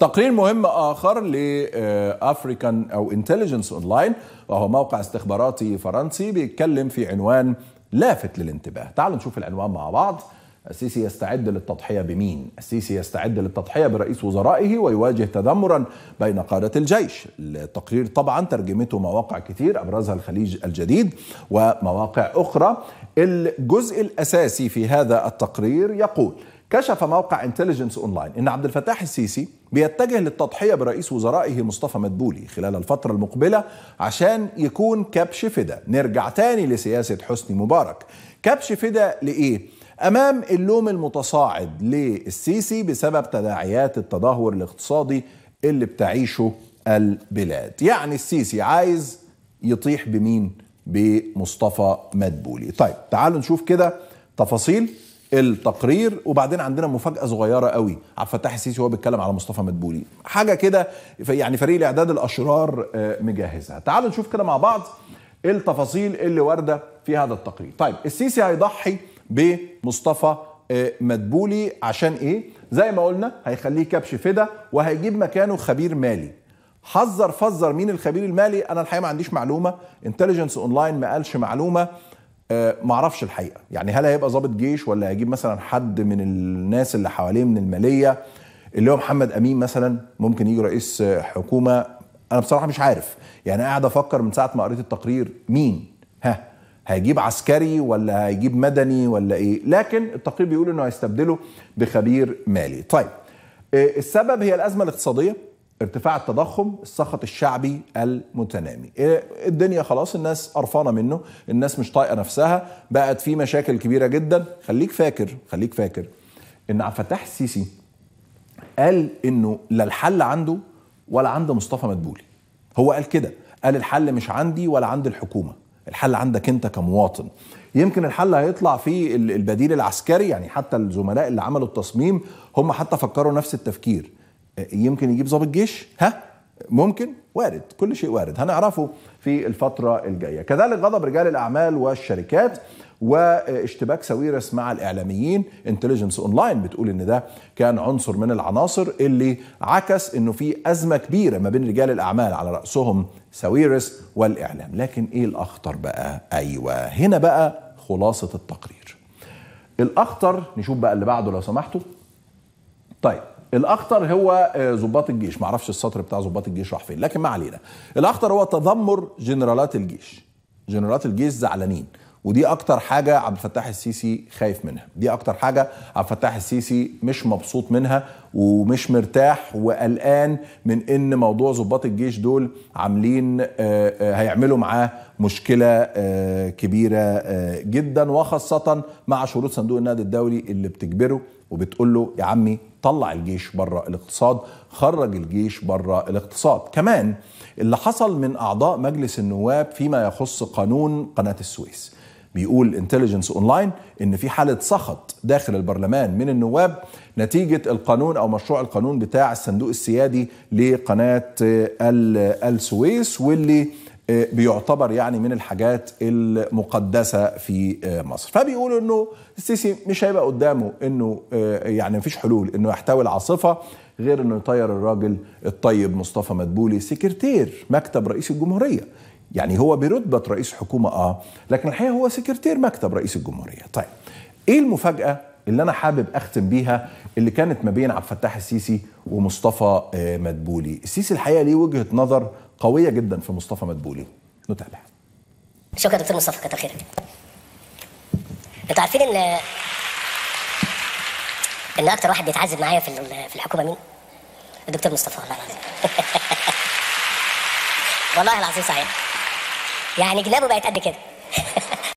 تقرير مهم آخر لأفريكان آه، أو انتليجنس أونلاين وهو موقع استخباراتي فرنسي بيتكلم في عنوان لافت للانتباه تعالوا نشوف العنوان مع بعض السيسي يستعد للتضحية بمين؟ السيسي يستعد للتضحية برئيس وزرائه ويواجه تذمرا بين قادة الجيش التقرير طبعا ترجمته مواقع كثير أبرزها الخليج الجديد ومواقع أخرى الجزء الأساسي في هذا التقرير يقول كشف موقع انتليجنس اونلاين ان عبد الفتاح السيسي بيتجه للتضحيه برئيس وزرائه مصطفى مدبولي خلال الفتره المقبله عشان يكون كبش فدا نرجع تاني لسياسه حسني مبارك كبش فدا لايه امام اللوم المتصاعد للسيسي بسبب تداعيات التدهور الاقتصادي اللي بتعيشه البلاد يعني السيسي عايز يطيح بمين بمصطفى مدبولي طيب تعالوا نشوف كده تفاصيل التقرير وبعدين عندنا مفاجاه صغيره قوي عبد الفتاح السيسي وهو بيتكلم على مصطفى مدبولي حاجه كده يعني فريق الاعداد الاشرار آه، مجهزها تعالوا نشوف كده مع بعض التفاصيل اللي وارده في هذا التقرير طيب السيسي هيضحي بمصطفى آه، مدبولي عشان ايه زي ما قلنا هيخليه كبش فدا وهيجيب مكانه خبير مالي حذر فذر مين الخبير المالي انا الحقيقه ما عنديش معلومه انتليجنس اونلاين ما قالش معلومه آه، معرفش الحقيقه يعني هل هيبقى ضابط جيش ولا هيجيب مثلا حد من الناس اللي حواليه من الماليه اللي هو محمد امين مثلا ممكن يجي رئيس حكومه انا بصراحه مش عارف يعني قاعد افكر من ساعه ما قريت التقرير مين ها هيجيب عسكري ولا هيجيب مدني ولا ايه لكن التقرير بيقول انه هيستبدله بخبير مالي طيب آه، السبب هي الازمه الاقتصاديه ارتفاع التضخم السخط الشعبي المتنامي إيه، الدنيا خلاص الناس قرفانه منه الناس مش طايقه نفسها بقت في مشاكل كبيره جدا خليك فاكر خليك فاكر ان عبد الفتاح السيسي قال انه لا الحل عنده ولا عند مصطفى مدبولي هو قال كده قال الحل مش عندي ولا عند الحكومه الحل عندك انت كمواطن يمكن الحل هيطلع في البديل العسكري يعني حتى الزملاء اللي عملوا التصميم هم حتى فكروا نفس التفكير يمكن يجيب ضابط جيش ها ممكن وارد كل شيء وارد هنعرفه في الفترة الجاية كذلك غضب رجال الأعمال والشركات واشتباك ساويرس مع الإعلاميين انتليجنس أونلاين بتقول إن ده كان عنصر من العناصر اللي عكس إنه في أزمة كبيرة ما بين رجال الأعمال على رأسهم ساويرس والإعلام لكن إيه الأخطر بقى أيوة هنا بقى خلاصة التقرير الأخطر نشوف بقى اللي بعده لو سمحتوا طيب الاخطر هو آه، ضباط الجيش ما اعرفش السطر بتاع ضباط الجيش راح فين لكن ما علينا الاخطر هو تذمر جنرالات الجيش جنرالات الجيش زعلانين ودي اكتر حاجه عبد الفتاح السيسي خايف منها دي اكتر حاجه عبد الفتاح السيسي مش مبسوط منها ومش مرتاح وقلقان من ان موضوع ضباط الجيش دول عاملين آه، آه، هيعملوا معاه مشكله كبيره جدا وخاصه مع شروط صندوق النقد الدولي اللي بتجبره وبتقول له يا عمي طلع الجيش بره الاقتصاد خرج الجيش بره الاقتصاد كمان اللي حصل من أعضاء مجلس النواب فيما يخص قانون قناة السويس بيقول انتليجنس اونلاين ان في حاله سخط داخل البرلمان من النواب نتيجه القانون او مشروع القانون بتاع الصندوق السيادي لقناه السويس واللي آه، بيعتبر يعني من الحاجات المقدسه في آه، مصر فبيقولوا انه السيسي مش هيبقى قدامه انه آه، يعني مفيش حلول انه يحتوي العاصفه غير انه يطير الراجل الطيب مصطفى مدبولي سكرتير مكتب رئيس الجمهوريه يعني هو برتبه رئيس حكومه اه لكن الحقيقه هو سكرتير مكتب رئيس الجمهوريه طيب ايه المفاجاه اللي انا حابب اختم بيها اللي كانت ما بين عبد الفتاح السيسي ومصطفى مدبولي السيسي الحقيقه ليه وجهه نظر قويه جدا في مصطفى مدبولي نتابع شكرا دكتور مصطفى كتر خيرك انتوا عارفين ان ان اكتر واحد بيتعذب معايا في في الحكومه مين؟ الدكتور مصطفى والله العظيم والله العظيم صحيح يعني جنابه بقت قد كده